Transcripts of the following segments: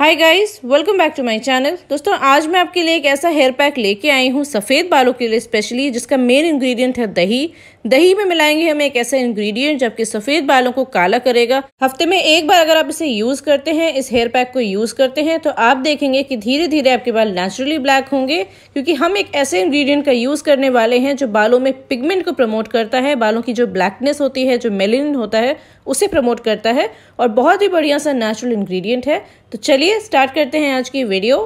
hi guys welcome back to my channel दोस्तों आज मैं आपके लिए एक ऐसा हेयर पैक लेके आई हूँ सफ़ेद बालों के लिए स्पेशली जिसका मेन इंग्रेडिएंट है दही दही में मिलाएंगे हम एक ऐसा इंग्रेडिएंट जबकि सफ़ेद बालों को काला करेगा हफ्ते में एक बार अगर आप इसे यूज़ करते हैं इस हेयर पैक को यूज़ करते हैं तो आप देखेंगे कि धीरे धीरे आपके बाल नेचुरली ब्लैक होंगे क्योंकि हम एक ऐसे इन्ग्रीडियंट का यूज़ करने वाले हैं जो बालों में पिगमेंट को प्रमोट करता है बालों की जो ब्लैकनेस होती है जो मेलिन होता है उसे प्रमोट करता है और बहुत ही बढ़िया सा नेचुरल इन्ग्रीडियंट है तो चलिए चलिए स्टार्ट करते हैं आज की वीडियो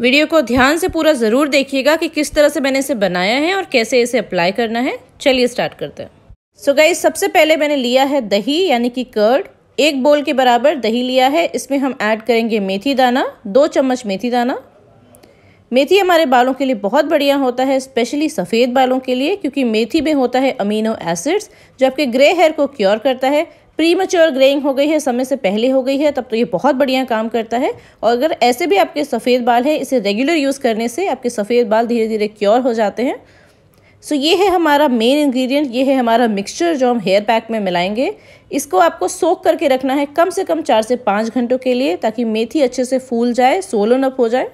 वीडियो को ध्यान से पूरा ज़रूर देखिएगा कि किस तरह से मैंने इसे बनाया है और कैसे इसे अप्लाई करना है चलिए स्टार्ट करते हैं सो so गई सबसे पहले मैंने लिया है दही यानी कि कर्ड एक बोल के बराबर दही लिया है इसमें हम ऐड करेंगे मेथी दाना दो चम्मच मेथी दाना मेथी हमारे बालों के लिए बहुत बढ़िया होता है स्पेशली सफ़ेद बालों के लिए क्योंकि मेथी में होता है अमीनो एसिड्स जो आपके ग्रे हेयर को क्योर करता है प्री मच्योर ग्रेइंग हो गई है समय से पहले हो गई है तब तो ये बहुत बढ़िया काम करता है और अगर ऐसे भी आपके सफ़ेद बाल हैं इसे रेगुलर यूज़ करने से आपके सफ़ेद बाल धीरे धीरे क्योर हो जाते हैं सो so, ये है हमारा मेन इंग्रेडिएंट ये है हमारा मिक्सचर जो हम हेयर पैक में मिलाएंगे इसको आपको सोख करके रखना है कम से कम चार से पाँच घंटों के लिए ताकि मेथी अच्छे से फूल जाए सोलन अप हो जाए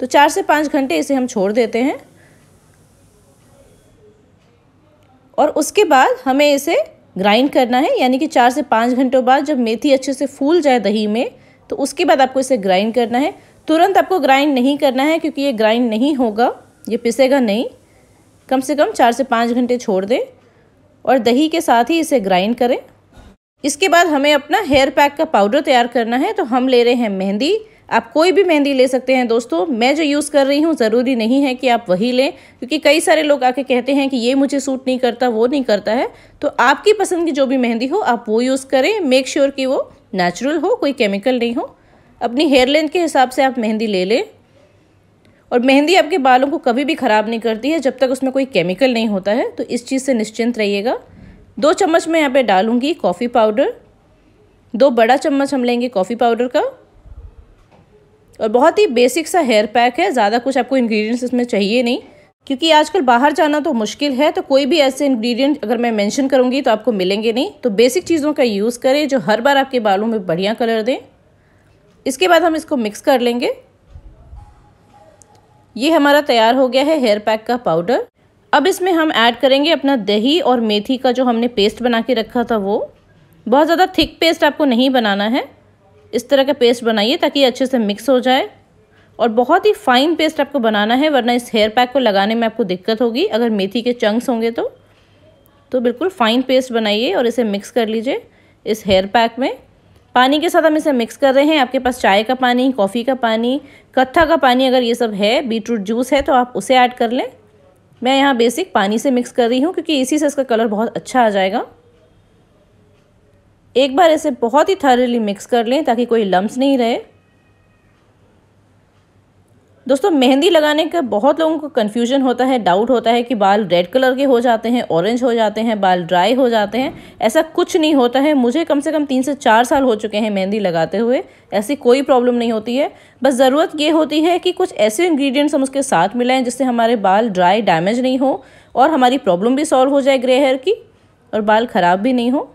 तो चार से पाँच घंटे इसे हम छोड़ देते हैं और उसके बाद हमें इसे ग्राइंड करना है यानी कि चार से पाँच घंटों बाद जब मेथी अच्छे से फूल जाए दही में तो उसके बाद आपको इसे ग्राइंड करना है तुरंत आपको ग्राइंड नहीं करना है क्योंकि ये ग्राइंड नहीं होगा ये पिसेगा नहीं कम से कम चार से पाँच घंटे छोड़ दें और दही के साथ ही इसे ग्राइंड करें इसके बाद हमें अपना हेयर पैक का पाउडर तैयार करना है तो हम ले रहे हैं मेहंदी आप कोई भी मेहंदी ले सकते हैं दोस्तों मैं जो यूज़ कर रही हूँ ज़रूरी नहीं है कि आप वही लें क्योंकि कई सारे लोग आके कहते हैं कि ये मुझे सूट नहीं करता वो नहीं करता है तो आपकी पसंद की जो भी मेहंदी हो आप वो यूज़ करें मेक श्योर sure कि वो नेचुरल हो कोई केमिकल नहीं हो अपनी हेयर लेंथ के हिसाब से आप मेहंदी ले लें और मेहंदी आपके बालों को कभी भी ख़राब नहीं करती है जब तक उसमें कोई केमिकल नहीं होता है तो इस चीज़ से निश्चिंत रहिएगा दो चम्मच मैं यहाँ पे डालूँगी कॉफ़ी पाउडर दो बड़ा चम्मच हम लेंगे कॉफ़ी पाउडर का और बहुत ही बेसिक सा हेयर पैक है ज़्यादा कुछ आपको इन्ग्रीडियंट्स इसमें चाहिए नहीं क्योंकि आजकल बाहर जाना तो मुश्किल है तो कोई भी ऐसे इंग्रेडिएंट अगर मैं मेंशन करूँगी तो आपको मिलेंगे नहीं तो बेसिक चीज़ों का यूज़ करें जो हर बार आपके बालों में बढ़िया कलर दें इसके बाद हम इसको मिक्स कर लेंगे ये हमारा तैयार हो गया है हेयर पैक का पाउडर अब इसमें हम ऐड करेंगे अपना दही और मेथी का जो हमने पेस्ट बना के रखा था वो बहुत ज़्यादा थिक पेस्ट आपको नहीं बनाना है इस तरह का पेस्ट बनाइए ताकि अच्छे से मिक्स हो जाए और बहुत ही फाइन पेस्ट आपको बनाना है वरना इस हेयर पैक को लगाने में आपको दिक्कत होगी अगर मेथी के चंक्स होंगे तो तो बिल्कुल फाइन पेस्ट बनाइए और इसे मिक्स कर लीजिए इस हेयर पैक में पानी के साथ हम इसे मिक्स कर रहे हैं आपके पास चाय का पानी कॉफ़ी का पानी कत्था का पानी अगर ये सब है बीटरूट जूस है तो आप उसे ऐड कर लें मैं यहाँ बेसिक पानी से मिक्स कर रही हूँ क्योंकि इसी से इसका कलर बहुत अच्छा आ जाएगा एक बार इसे बहुत ही थरली मिक्स कर लें ताकि कोई लम्स नहीं रहे दोस्तों मेहंदी लगाने का बहुत लोगों को कन्फ्यूजन होता है डाउट होता है कि बाल रेड कलर के हो जाते हैं ऑरेंज हो जाते हैं बाल ड्राई हो जाते हैं ऐसा कुछ नहीं होता है मुझे कम से कम तीन से चार साल हो चुके हैं मेहंदी लगाते हुए ऐसी कोई प्रॉब्लम नहीं होती है बस ज़रूरत ये होती है कि कुछ ऐसे इन्ग्रीडियंट्स हम उसके साथ मिलाएँ जिससे हमारे बाल ड्राई डैमेज नहीं हो और हमारी प्रॉब्लम भी सॉल्व हो जाए ग्रे हेयर की और बाल ख़राब भी नहीं हो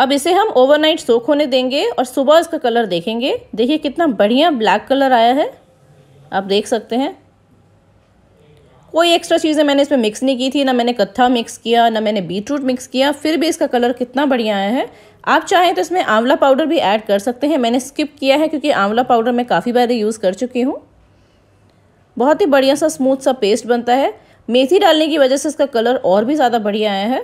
अब इसे हम ओवरनाइट सोख होने देंगे और सुबह इसका कलर देखेंगे देखिए कितना बढ़िया ब्लैक कलर आया है आप देख सकते हैं कोई एक्स्ट्रा चीज़ें मैंने इसमें मिक्स नहीं की थी ना मैंने कत्था मिक्स किया ना मैंने बीट रूट मिक्स किया फिर भी इसका कलर कितना बढ़िया आया है आप चाहें तो इसमें आंवला पाउडर भी ऐड कर सकते हैं मैंने स्किप किया है क्योंकि आंवला पाउडर मैं काफ़ी बार यूज़ कर चुकी हूँ बहुत ही बढ़िया सा स्मूथ सा पेस्ट बनता है मेथी डालने की वजह से इसका कलर और भी ज़्यादा बढ़िया आया है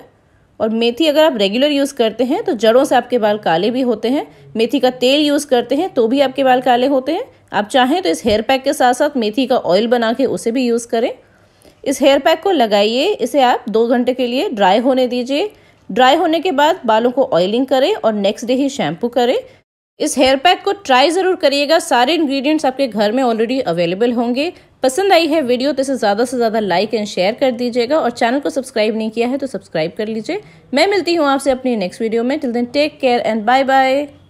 और मेथी अगर आप रेगुलर यूज़ करते हैं तो जड़ों से आपके बाल काले भी होते हैं मेथी का तेल यूज़ करते हैं तो भी आपके बाल काले होते हैं आप चाहें तो इस हेयर पैक के साथ साथ मेथी का ऑयल बना के उसे भी यूज़ करें इस हेयर पैक को लगाइए इसे आप दो घंटे के लिए ड्राई होने दीजिए ड्राई होने के बाद बालों को ऑयलिंग करें और नेक्स्ट डे ही शैम्पू करें इस हेयर पैक को ट्राई ज़रूर करिएगा सारे इंग्रेडिएंट्स आपके घर में ऑलरेडी अवेलेबल होंगे पसंद आई है वीडियो तो इसे ज़्यादा से ज़्यादा लाइक एंड शेयर कर दीजिएगा और चैनल को सब्सक्राइब नहीं किया है तो सब्सक्राइब कर लीजिए मैं मिलती हूँ आपसे अपनी नेक्स्ट वीडियो में till then take care and bye bye